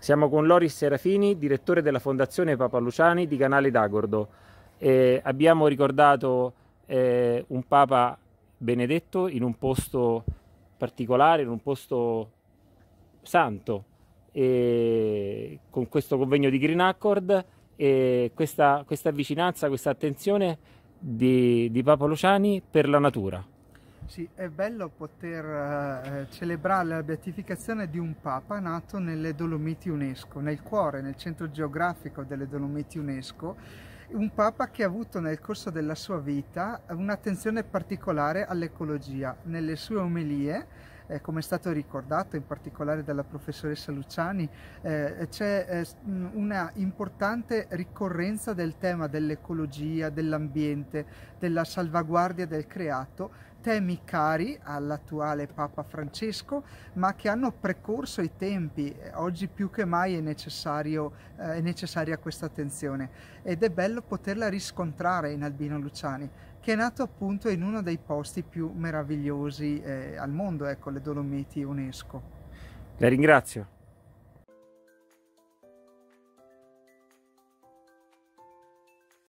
Siamo con Loris Serafini, direttore della Fondazione Papa Luciani di Canale d'Agordo. Eh, abbiamo ricordato eh, un Papa benedetto in un posto particolare, in un posto santo, eh, con questo convegno di Green Accord e questa, questa vicinanza, questa attenzione di, di Papa Luciani per la natura. Sì, è bello poter eh, celebrare la beatificazione di un Papa nato nelle Dolomiti UNESCO, nel cuore, nel centro geografico delle Dolomiti UNESCO, un Papa che ha avuto nel corso della sua vita un'attenzione particolare all'ecologia. Nelle sue omelie eh, come è stato ricordato in particolare dalla professoressa Luciani, eh, c'è eh, una importante ricorrenza del tema dell'ecologia, dell'ambiente, della salvaguardia del creato temi cari all'attuale Papa Francesco, ma che hanno precorso i tempi. Eh, oggi più che mai è, eh, è necessaria questa attenzione ed è bello poterla riscontrare in Albino Luciani che è nato appunto in uno dei posti più meravigliosi eh, al mondo, ecco, le Dolomiti UNESCO. La ringrazio.